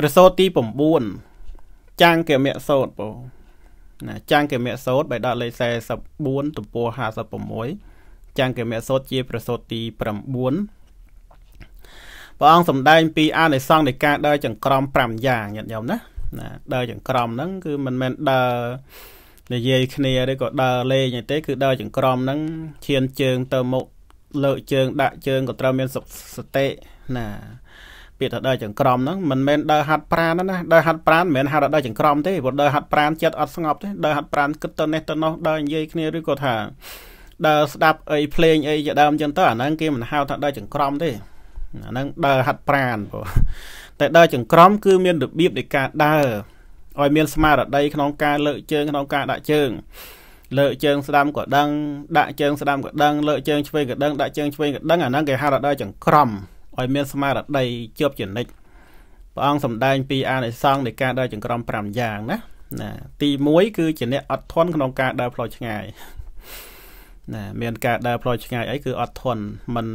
ព្រះសូតទី9ចាងគមៈសូតបងណាចាងគមៈសូតបែដកលេខ44ទំព័រ56ចាងគមៈសូតជាព្រះសូតទី9ព្រះអង្គសម្ដែងពីអានិសង្ឃនៃការដើរចង្ក្រម5យ៉ាងញាតិញោមណាណាដើរចង្ក្រមហ្នឹងគឺមិនមែនដើរនិយាយគ្នាឬក៏ដើរលេងអីទេគឺដើរចង្ក្រមហ្នឹងឈាន ជើង ទៅមុខលើកជើងដាក់ជើងក៏ត្រូវមានសតិណាពាក្យថាដើរចង្ក្រមហ្នឹងមិនមែនដើរហាត់ប្រាណណាដើរហាត់ប្រាណមិនមែនហាត់ដើរចង្ក្រមទេព្រោះដើរហាត់ប្រាណចិត្តអត់ស្ងប់ទេដើរហាត់ប្រាណគិតទៅនេះទៅនោះដើរនិយាយគ្នាឬក៏ថាដើរស្ដាប់អីភ្លេងអីជាដើមចឹងទៅអាហ្នឹងគេមិនហៅថាដើរចង្ក្រមទេអាហ្នឹងដើរហាត់ប្រាណព្រោះតែដើរចង្ក្រមគឺមានរបៀបនៃការដើរឲ្យមានស្មារតីក្នុងការ លើកជើងក្នុងការដាក់ជើងលើកជើង ស្ដាំក៏ដឹងដាក់ជើងស្ដាំក៏ដឹងលើកជើងឆ្វេងក៏ដឹងដាក់ជើងឆ្វេងក៏ដឹងអាហ្នឹងគេហៅថាដើរចង្ក្រមឲ្យមានស្មារតីជាប់ជានិច្ចព្រះអង្គសម្ដែងពីអានិសង្ឃនៃការដើរចង្ក្រម5យ៉ាងណាណាទី1គឺជាអ្នកអត់ធន់ក្នុងការដើរផ្លូវឆ្ងាយណាមានការដើរផ្លូវឆ្ងាយអីគឺអត់ធន់មិន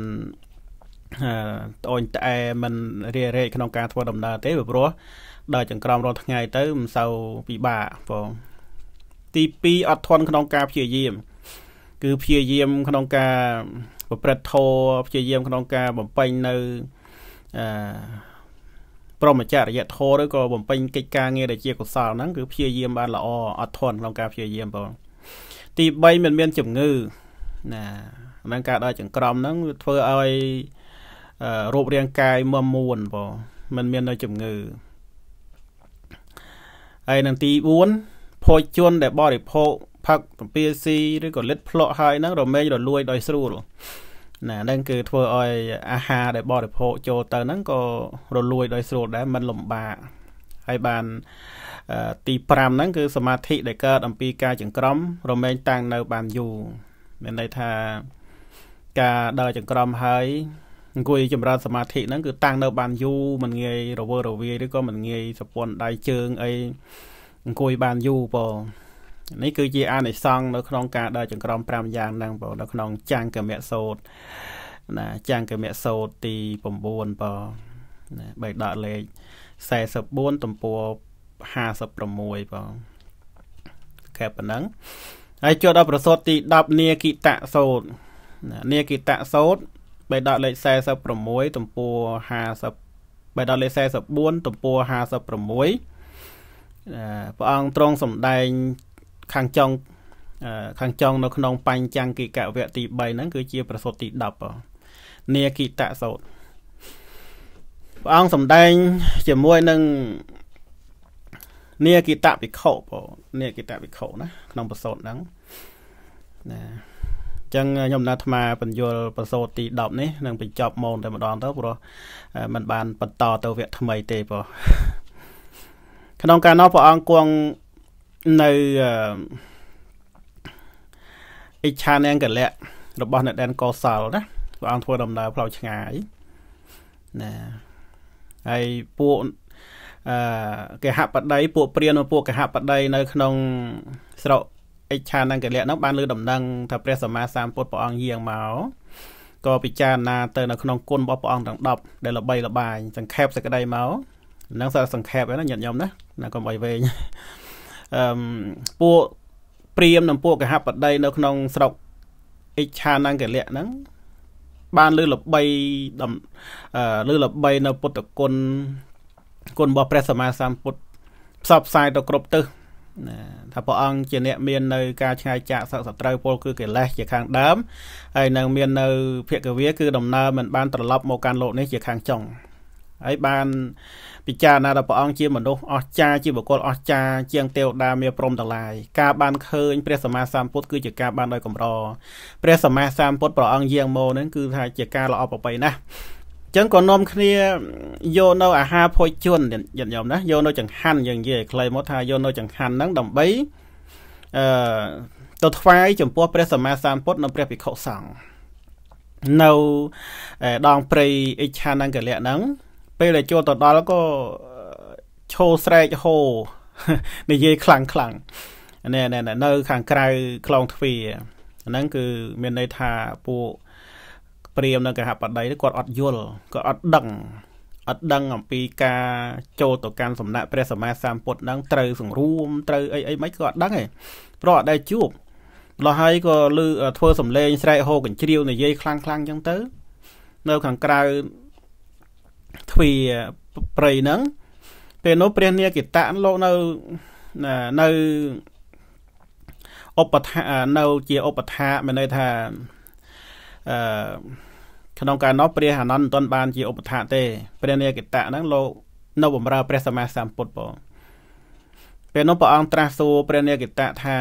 ត្អូញត្អែមិនរារែកក្នុងការធ្វើដំណើរទេព្រោះដើរចង្ក្រមរាល់ថ្ងៃទៅមិនសូវពិបាកបងទី2អត់ធន់ក្នុងការព្យាយាម គឺព្យាយាមក្នុងការប្រព្រឹត្តធម៌ព្យាយាម ក្នុងការបំពេញនៅអឺព្រមចរិយធម៌ឬក៏បំពេញកិច្ចការងារដែលជាកុសលហ្នឹងគឺព្យាយាមបានល្អអត់ធន់ក្នុងការព្យាយាមបងទី3មិនមានជំងឺណាហ្នឹងការដល់ចង្ក្រមហ្នឹងវាធ្វើឲ្យរូបរាងកាយមមួនបងមិនមាននៅជំងឺហើយនឹងទី4ភោជន ដែលបរិភោគផឹកពំពាស៊ីឬក៏លិតផ្លក់ហើយហ្នឹងរមែងរលួយដោយស្រួលណាហ្នឹងគឺធ្វើឲ្យអាហារដែលបរិភោគចូលទៅហ្នឹងក៏រលួយដោយស្រួលដែរមិនលំបាកហើយបានទី5ហ្នឹងគឺសមាធិដែលកើតអំពីការចង្ក្រមរមែងតាំងនៅបានយូរមានន័យថាការដើរចង្ក្រមហើយអង្គុយចម្រើនសមាធិហ្នឹងគឺតាំងនៅបានយូរមិនងាយរវើរវាយឬក៏មិនងាយសពន់ដៃជើងអីអង្គុយបានយូរបងនេះគឺជាអានិសង្សនៅក្នុងការដើរចង្ក្រម5យ៉ាងហ្នឹងបងនៅក្នុងចង្កមៈសោតណាចង្កមៈសោតទី9បងណាបេដកលេខ44ទំព័រ56បងកែប៉ុណ្ណឹងហើយចូលដល់ប្រសូតទី10នាគិតៈសោតនាគិតៈសោតបេដកលេខ46ទំព័រ50បេដកលេខ44ទំព័រ56ព្រះអង្គទ្រង់សម្ដែងខាងចុងខាងចុងនៅក្នុងបញ្ចង្គិកវៈទី3ហ្នឹងគឺជា ប្រសូតទី10បងនេគិតសោតព្រះអង្គសម្ដែងជាមួយនឹងនេគិតវិខុបងនេគិតវិខុណាក្នុងប្រសូតហ្នឹងណាអញ្ចឹងខ្ញុំណាត់អាត្មាបញ្យលប្រសូតទី10នេះនឹងបញ្ចប់ម៉ោនតែម្ដងទៅព្រោះมันបានបន្តទៅវគ្គថ្មីទេបងក្នុងការនោះព្រះអង្គគង់នៅអេឆានអង្គលៈរបស់អ្នកដែនកោសលណាព្រះអង្គធ្វើដំណើរផ្លូវឆ្ងាយណាហើយពួកអឺកេហបតីពួកព្រាន ពួកកេហបតីនៅ ក្នុងស្រុកអេឆានអង្គលៈនោះបានលើដំណឹងថាព្រះសម្មាសម្ពុទ្ធព្រះអង្គយាងមកក៏ពិចារណាទៅនៅក្នុងគុណរបស់ព្រះអង្គទាំង10ដែលល្បីល្បាញសង្ខេបសេចក្តីមកនឹងសារសង្ខេបហ្នឹងញាតិញោមណាណាកុំអីវែងអឺពួកព្រាមនិងពួកកហបតីនៅក្នុងស្រុកអិច្ឆានង្កលៈហ្នឹងបានលើល្បីលើល្បីនៅពុទ្ធគុណគុណរបស់ព្រះសម្មាសម្ពុទ្ធផ្សព្វផ្សាយទៅគ្រប់ទិសណាថាព្រះអង្គជាអ្នកមាននៅការឆ្ងាយចាកសឹកសត្រូវពល គឺកិលេសជាខាងដើមហើយនឹងមាននៅភគវិវាគឺដំណើរមិនបានត្រឡប់មកកាន់លោកនេះជាខាងចុងហើយបានពិចារណាដល់ព្រះអង្គជាមនុស្សអស្ចារ្យជាបុគ្គលអស្ចារ្យជាងទេវតាមានព្រមទាំងឡាយការបានឃើញព្រះសម្មាសម្ពុទ្ធគឺជាការបានដោយកម្រព្រះសម្មាសម្ពុទ្ធព្រះអង្គយាងមកនឹងគឺថាជាការល្អប្រពៃណាស់ចឹងក៏នាំគ្នាយកនៅអាហារភោជនញាតិញោមណាយកនៅចង្ហាន់យើងនិយាយខ្លីមកថាយកនៅចង្ហាន់ហ្នឹងដើម្បីអឺទៅថ្វាយចំពោះព្រះសម្មាសម្ពុទ្ធនិងព្រះភិក្ខុសង្ឃនៅដងព្រៃអិច្ឆានង្កលៈហ្នឹងពេលដែលចូលទៅដល់ក៏ឈោស្រែកហោនិយាយខ្លាំងខ្លាំងនេះនៅ ខាងក្រៅខ្លងទ្វារហ្នឹងគឺមានន័យថាពួកព្រាមនៅកហបតីគាត់អត់យល់គាត់អត់ដឹងអត់ដឹងអំពីការចូលទៅកាន់សំណាក់ព្រះសម្មាសម្ពុទ្ធហ្នឹងត្រូវសង្រួមត្រូវអីអីមិនក៏អត់ដឹងទេព្រោះអត់ដែលជួបលោះហើយក៏លឺធ្វើសំឡេងស្រែកហូ កញ្ជ្រៀវនិយាយខ្លាំងខ្លាំងអញ្ចឹងទៅនៅខាងក្រៅទ្វាព្រៃហ្នឹងពេលនោះព្រះនាគិតៈលោកនៅនៅឧបថានៅ ជាឧបថាមានន័យថាអឺក្នុងកាលនោះព្រះអានន្តមិនទាន់បានជាឧបថា ទេ ព្រះនាគិតៈហ្នឹងលោកនៅបម្រើព្រះសម្មាសម្ពុទ្ធបងពេលនោះព្រះអង្គត្រាស់សួរព្រះនាគិតៈថា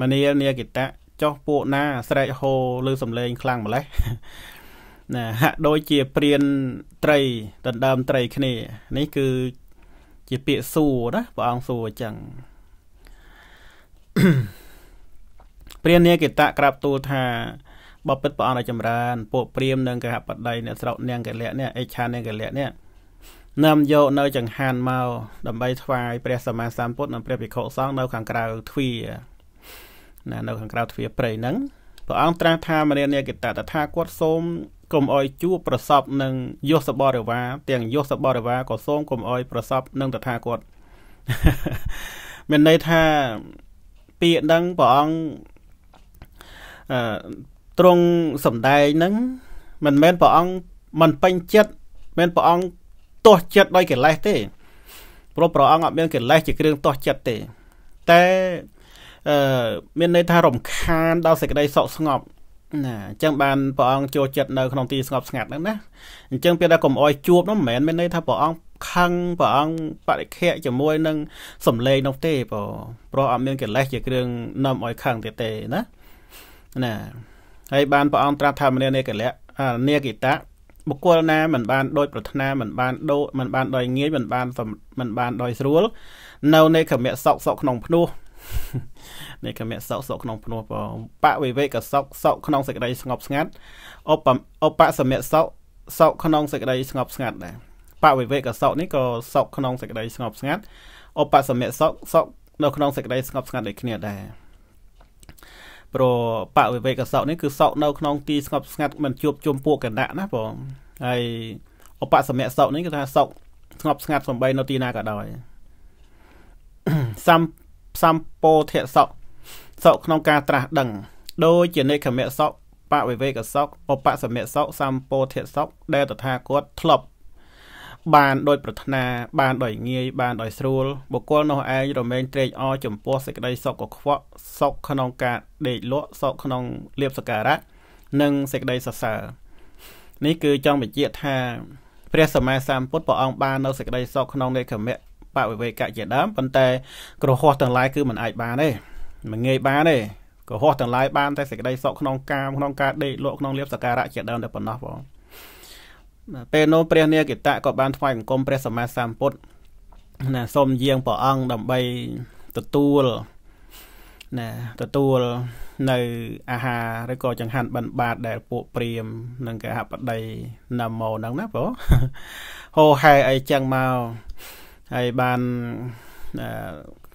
មនាលនាគិតៈចោះពួកណា ស្រែកហោឬសំឡេង ខ្លាំងម្លេះណាហាក់ដូចជាព្រានត្រីដណ្ដើមត្រីគ្នានេះគឺជាពាក្យសួរណាព្រះអង្គសួរអញ្ចឹងព្រាននាគិតៈក្រាបទូលថាបបិទ្ធព្រះអង្គឲ្យចម្រើនពួកព្រាមនិងកហបតីអ្នកស្រុកនាងកលៈនេះអេឆានាងកលៈនេះនាំយក នៅ ចង្ហានមកដើម្បីថ្វាយព្រះសម្មាសម្ពុទ្ធនិងព្រះភិក្ខុសង្ឃនៅខាងក្រៅទ្វារណានៅខាងក្រៅទ្វារព្រៃហ្នឹងព្រះអង្គត្រាស់ថាមរានាគិតតថាគាត់សូមកុំអោយជួបប្រសពនឹងយសបរិវារទាំងយសបរិវារក៏សូមកុំអោយប្រសពនឹងតថាគតមានន័យថាពាក្យហ្នឹងព្រះអង្គអឺត្រង់សំដែងហ្នឹងមិនមែនព្រះអង្គមិនពេញចិត្តមិនព្រះអង្គទាស់ចិត្តដោយកិលេសទេព្រោះព្រះអង្គអត់មានកិលេសជាគ្រឿងទាស់ចិត្តទេតែអឺមានន័យថារំខានដល់សេចក្តីសោកស្ងប់ណាអញ្ចឹងបានព្រះអង្គចូលចិត្តនៅក្នុងទីស្ងប់ស្ងាត់ហ្នឹងណាអញ្ចឹងពេលដែលកុំអោយជួបនោះមិនមែនមានន័យថាព្រះអង្គខឹងព្រះអង្គបរិខៈជាមួយនឹងសំឡេងនោះទេព្រោះព្រោះអត់មានកិលេសជាគ្រឿងនាំអោយខឹងទៀតទេណាណាហើយបានព្រះអង្គត្រាស់ថាមនានេកិលៈនេកិតៈបុគ្គលណាមិនបានដូចប្រាថ្នាមិនបានដូចមិនបានដោយងាយមិនបានមិនបានដោយស្រួលនៅនៃកម្មៈសោកសោកក្នុងភ្នោះនៃកមៈសោកសោកក្នុងភ្នោះបៈវិវេកសោកសោកក្នុងសេចក្តីស្ងប់ស្ងាត់ឧបឧបសមៈសោកសោកក្នុងសេចក្តីស្ងប់ស្ងាត់ដែរបៈវិវេកសោកនេះក៏សោកក្នុងសេចក្តីស្ងប់ស្ងាត់ឧបសមៈសោកសោកនៅក្នុងសេចក្តីស្ងប់ស្ងាត់ដូចគ្នាដែរព្រោះបៈវិវេកសោកនេះគឺសោកនៅ ក្នុងទីស្ងប់ស្ងាត់មិនជួបជុំពួកគណៈណាបងហើយឧបសមៈសោកនេះគឺថាសោកស្ងប់ស្ងាត់សំបីនៅទីណាក៏ដោយសំផ្សំពោធិសកសកក្នុងការត្រាស់ដឹងដូចជានិខមៈសកបវិវេកសកឧបសមៈសកសម្ពោធិសកដែលតថាគតធ្លាប់ បានដោយ ប្រាថ្នាបាន ដោយងាយបានដោយស្រួលបុគ្គលនោះឯងរមែងត្រេកអរចំពោះសេចក្តីសុខកខ្វក់សុខក្នុងការដេកលក់សុខក្នុងលៀបសក្ការៈនិងសេចក្តីសរសើរនេះគឺចង់បញ្ជាក់ថាព្រះសម្មាសម្ពុទ្ធព្រះអង្គបាននៅសេចក្តីសុខក្នុងនេកមៈបវិវេកៈជាដើមប៉ុន្តែក្រហោះទាំងឡាយគឺមិនអាចបានទេមិនងាយបានទេក្រហោះទាំងឡាយបានតែសេចក្តីសុខក្នុងកាមក្នុងការដេកលក់ក្នុងលៀបសការៈជាដើមតែប៉ុណ្ណោះបងពេលនោះព្រះនាគិតៈក៏បានថ្វាយបង្គំព្រះសម្មាសម្ពុទ្ធណាសូមយាងព្រះអង្គដើម្បីទទួលណាទទួលនៅ អាហារឬក៏ចង្ហាន់បិណ្ឌបាតដែលពួកព្រាមនិងកហបតីណាម៉ូហ្នឹងណាបងហោហែអីចឹងមកហើយបាន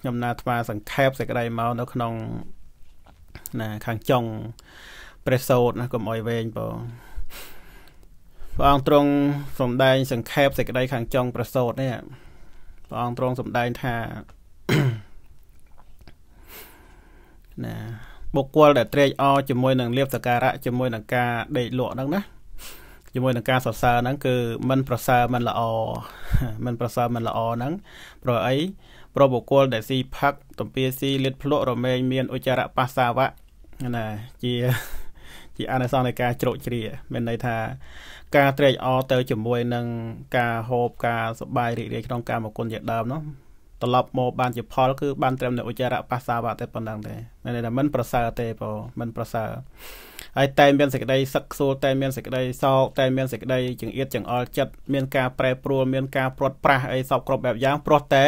ខ្ញុំណាថ្វាសង្ខេបសេចក្តីមកនៅ ក្នុងណា ខាងចុងព្រះសោតណាកុំអោយវែងបងព្រះអង្គទ្រង់សំដែង សង្ខេបសេចក្តី ខាងចុងព្រះសោតនេះព្រះអង្គទ្រង់សំដែងថាណាបុគ្គលដែលត្រេកអរជាមួយនឹងលៀបសការៈជាមួយនឹងការដេកលក់ហ្នឹងណាជាមួយនឹងការសរសើរហ្នឹងគឺมันប្រសើរมันល្អมันប្រសើរมันល្អហ្នឹងព្រោះអីប្របុគ្គលដែលស៊ីផឹកតំពាស៊ីលិតភ្លក់រមែងមានឧចរៈបាសាវៈណា ជាជាអនុសងនៃការជ្រោកជ្រាមានន័យថាការត្រេកអរទៅជាមួយនឹងការហូបការសបាយរីករាយក្នុងកាមគុណជាដើមនោះត្រឡប់មកបានជាផលគឺបានត្រឹមនៅឧចរៈបាសាវៈតែប៉ុណ្្នឹងទេមានន័យថាมันប្រសើរទេបងมันប្រសើរហើយតែមានសេចក្តីសឹកសួលតែមានសេចក្តីសោកតែមានសេចក្តីចង្អៀតចង្អល់ចិត្តមានការប្រែប្រួលមានការព្រាត់ប្រាសអីសពគ្រប់បែបយ៉ាងព្រោះតែ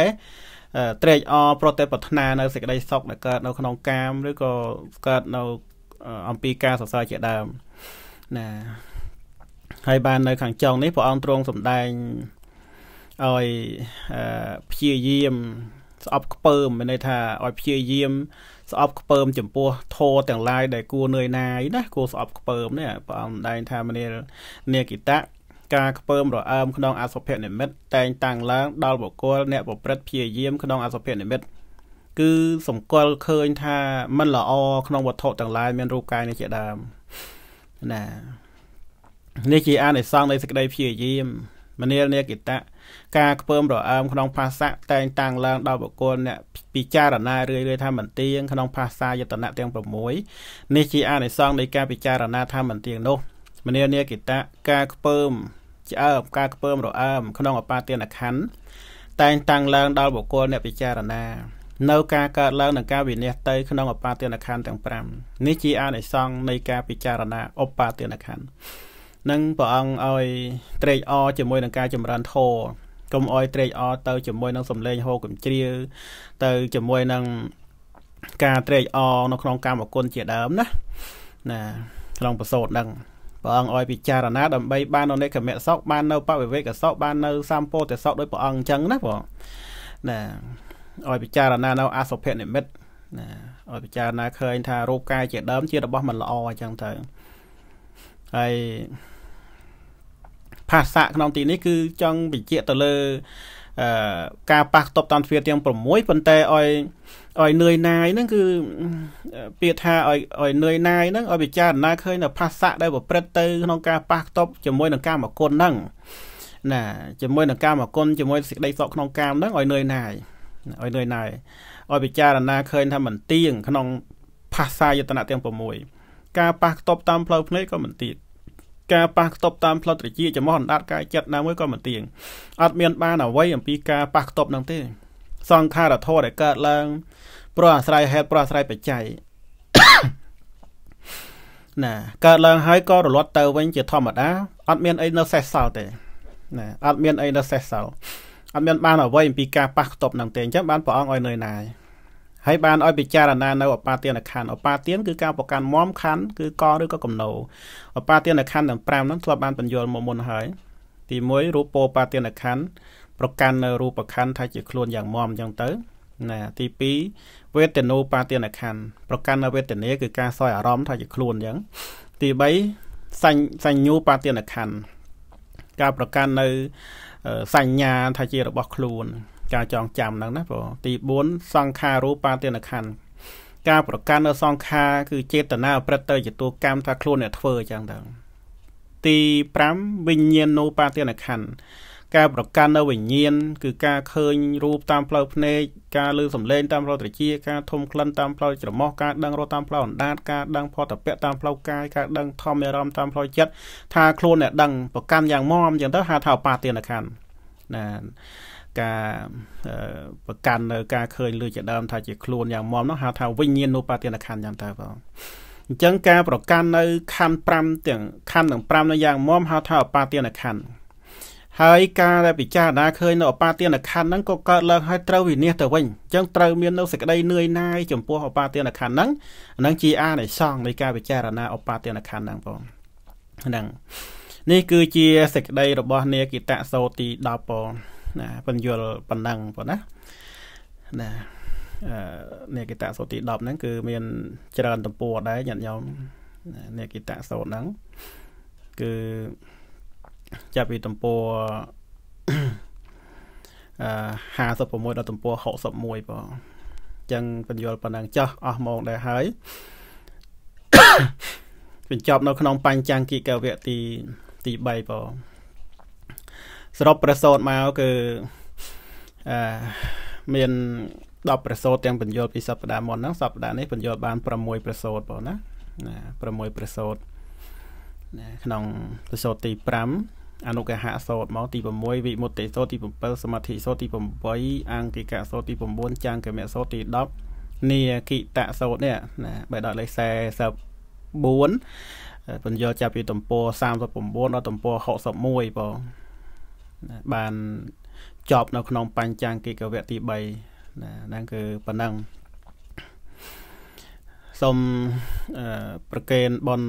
ត្រេកអរព្រោះតែប្រាថ្នានៅសេចក្តីសុខដែលកើតនៅ ក្នុងកាមឬក៏កើតនៅអំពីការសរសើរជាដើមណាហើយបាននៅខាងចុងនេះព្រះអង្គទ្រង់សម្ដែងឲ្យព្យាយាមស្អប់ខ្ពើមមានន័យថាឲ្យព្យាយាមស្អប់ខ្ពើមចំពោះធោទាំងឡាយដែលគួរនឿយណាយណាគួរស្អប់ខ្ពើមនេះព្រះអង្គម្ដែងថាមនាលនេកិតៈការខ្ពើមរអើមក្នុងអសុភនិមិត្តតែងតាំងឡើងដល់បុគ្គលអ្នកប្រព្រឹត្តព្យាយាម ក្នុងអសុភនិមិត្តគឺសម្គាល់ឃើញថាมันល្អក្នុងវត្ថុទាំងឡាយមានរូបកាយនេះជាដើមណានេះជាអានិសង្សនៃសេចក្តីព្យាយាមមនាលនេកិតៈការខ្ពើមរអើមក្នុងភាសៈតែងតាំងឡើងដោយបុគ្គលអ្នកពិចារណារឿយៗថាមិនទៀងក្នុងភាសាយតនៈទាំង6នេះជាអានិសង្សនៃការពិចារណាថាមិនទៀងនោះ មនាលនេកិតៈការខ្ពើមឆ្អើបការខ្ពើមរអើមក្នុងអបាទានខណ្ឌតែងតាំងឡើងដល់បុគ្គលអ្នកពិចារណានៅការកើតឡើងនៃការវិនិច្ឆ័យទៅក្នុងអបាទានខណ្ឌទាំង5នេះជាអានិសង្សនៃការពិចារណាអបាទានខណ្ឌនឹងព្រះអង្គឲ្យត្រេកអរជាមួយនឹងការចម្រើនធម៌កុំឲ្យត្រេកអរទៅជាមួយនឹងសម្លេងហូរកំជ្រៀវទៅជាមួយនឹងការត្រេកអរនៅក្នុងកម្មគុណជាដើមណា ណា ក្នុងប្រសូតហ្នឹងព្រះអង្គឲ្យពិចារណាដើម្បីបាននៅនៃកម្មសោកបាននៅបវិវេកសោកបាននៅសម្ពោធិសោកដោយព្រះអង្គអញ្ចឹងណាបងណាឲ្យពិចារណានៅអសុភនិមិត្តណាឲ្យពិចារណាឃើញ ថារូបកាយជាដើមជារបស់មិនល្អអញ្ចឹងទៅហើយភាសាក្នុងទីនេះគឺចង់បញ្ជាក់ទៅលើអឺការប៉ះតបតាមទ្វារទាំង6ប៉ុន្តែឲ្យឲ្យនឿយណាយហ្នឹងគឺពាក្យថាឲ្យឲ្យនឿយណាយហ្នឹងឲ្យពិចារណាឃើញនៅភាសាដែលប្រព្រឹត្តទៅក្នុងការប៉ះតបជាមួយនឹងកម្មគុណហ្នឹងណាជាមួយនឹងកម្មគុណជាមួយសេចក្តីសោកក្នុងកាមហ្នឹងឲ្យនឿយណាយឲ្យនឿយណាយឲ្យពិចារណាឃើញ ថាមិនទៀងក្នុងភាសាយតនៈទាំង6ការប៉ះតបតាមផ្លូវភ្នែកក៏មិនទៀងការប៉ះខ្ទប់តាមផ្លិតត្រជាចំហអណ្ដាតកាយចិត្តណាមួយក៏មិនទៀងអត់មានបានអ្វីអំពីការប៉ះខ្ទប់នឹងទេសង្ខារធម៌ដែលកើតឡើងព្រោះអាស្រ័យហេតុព្រោះអាស្រ័យបច្ច័យណាកើតឡើងហើយក៏រលត់ទៅវិញជាធម្មតាអត់មានអីនៅសេះសល់ទេណាអត់មានអីនៅសេះសល់អត់មានបានអ្វីអំពីការប៉ះខ្ទប់នឹងទេអញ្ចឹងបានព្រះអង្គឲ្យនឿយណាយហើយបានឲ្យពិចារណានៅអបាទានខណ្ឌអបាទានគឺការប្រកាន់មមខណ្ឌគឺកឬក៏កំណោអបាទានខណ្ឌទាំង5ហ្នឹងធ្លាប់បានបញ្យល់មកមុនហើយទី1រូបោបាទានខណ្ឌប្រកាន់នៅរូបខណ្ឌថាជាខ្លួនយ៉ាងមមអញ្ចឹងទៅណាទី2វេទនោបាទានខណ្ឌប្រកាន់នៅវេទនាគឺការសោយអារម្មណ៍ថាជាខ្លួនអញ្ចឹងទី3សញ្ញសញ្ញូបាទានខណ្ឌការប្រកាន់នៅសញ្ញាថាជារបស់ខ្លួនចាចងចាំហ្នឹងណាព្រោះទី4សង្ខារូបាទានខណ្ឌការប្រកាន់នៅសង្ខារគឺចេតនាប្រព្រឹត្តទៅជាតួកម្មថាខ្លួនអ្នកធ្វើអញ្ចឹងទៅទី5វិញ្ញាណូបាទានខណ្ឌការប្រកាន់នៅវិញ្ញាណគឺការឃើញរូបតាមផ្លូវភ្នែកការឮសំឡេងតាមរត្រជាការធំក្លិនតាមផ្លូវច្រមុះការដឹងរសតាមផ្លូវអណ្ដាត ការដឹងផតពៈតាមផ្លូវកាយការដឹងធម្មអារម្មណ៍តាមផ្លូវចិត្តថាខ្លួនអ្នកដឹងប្រកាន់យ៉ាងមមអញ្ចឹងទៅហៅថាឧបាទានខណ្ឌណាការប្រកាន់នៅការឃើញលើជាដើមថាជាខ្លួនយ៉ាងមមនោះហៅថាវិញ្ញាណុបាទានខណ្ឌយ៉ាងតើបងអញ្ចឹងការប្រកាន់នៅខណ្ឌ5ទាំងខណ្ឌទាំង5នៅយ៉ាងមមហៅថាអបាទានខណ្ឌហើយការដែលពិចារណាឃើញនៅអបាទានខណ្ឌហ្នឹងក៏កើតឡើងហើយត្រូវវិនិច្ឆ័យទៅវិញអញ្ចឹងត្រូវមាននៅសេចក្តីនឿយណាយចំពោះអបាទានខណ្ឌហ្នឹងហ្នឹងជាអានិសង្ឃនៃការពិចារណាអបាទានខណ្ឌហ្នឹងបងហ្នឹងនេះគឺជាសេចក្តីរបស់នេគិតៈសោទី10បងណាពន្យល់ប៉ុណ្ណឹងប៉ុណ្ណាណានេកិតៈសូត្រទី10ហ្នឹងគឺមានច្រើនតពួរដែរញាតិញោមនេកិតៈសូត្រហ្នឹងគឺចាប់ពីតពួរអឺ56ដល់តពួរ61បងអញ្ចឹងបញ្យល់ប៉ុណ្ណឹងចោះអស់មកដែរហើយបញ្ចប់នៅក្នុងបញ្ចាំងគិកវៈទីទី3បងសរុបប្រសូតមកគឺអឺមាន10ប្រសូតទាំងបញ្យលពីសប្តាហ៍មុនហ្នឹងសប្តាហ៍នេះបញ្យលបាន6ប្រសូតបងណាណា6ប្រសូតណាក្នុងប្រសូតទី5អនុកាហៈសោតមកទី6វិមុតតិសោតទី7សមាធិសោតទី8អង្គិកៈសោតទី9ចង្កមៈសោតទី10នីគិតៈសោតនេះណាបើដល់លេខ44បញ្យលចាប់ពីទំព័រ39ដល់ទំព័រ61បងបានចប់នៅក្នុងបញ្ចាំងកិកវៈទី3ណាហ្នឹងគឺប៉ុណ្ណឹងសូមប្រកេនបន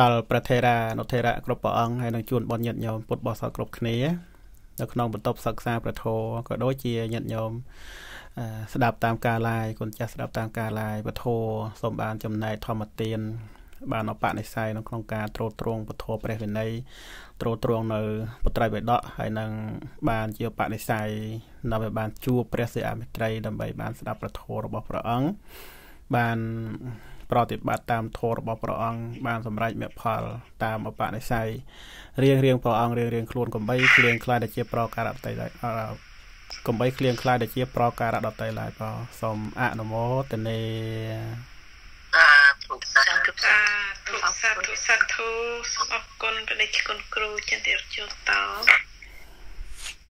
ដល់ប្រធេរានុធេរៈគ្រប់ព្រះអង្គហើយនឹងជួនបនញាតញោមពុទ្ធបរិស័ទគ្រប់គ្នា នៅក្នុងបន្ទប់សិក្សាព្រះធម៌ក៏ដូចជាញាតញោមស្ដាប់តាមការឡាយគុណចាស់ស្ដាប់តាមការឡាយព្រះធម៌សូមបានចំណែកធម្មទានបានអបនិស្ស័យនៅក្នុងការត្រួតត្រងពធព្រះវិន័យត្រួតត្រងនៅបត្រៃបិដកហើយនឹងបានជាបនិស្ស័យដើម្បីបានជួបព្រះសិអាមេត្រីដើម្បីបានស្ដាប់ព្រះធម៌របស់ព្រះអង្គបានប្រតិបត្តិតាមធម៌របស់ព្រះអង្គបានសម្រេចមគ្គផលតាមអបនិស្ស័យរៀងរៀងព្រះអង្គរៀងរៀងខ្លួនកំបីគ្លៀងខ្លាយដែលជាប្រការៈបតីដែរកំបីគ្លៀងខ្លាយដែលជាប្រការៈដតីឡើយផងសូមអនុមោទនាធុសាធុសាធុសាធុសូមអរគុណព្រះដេចគុណគ្រូចន្ទរាជតោ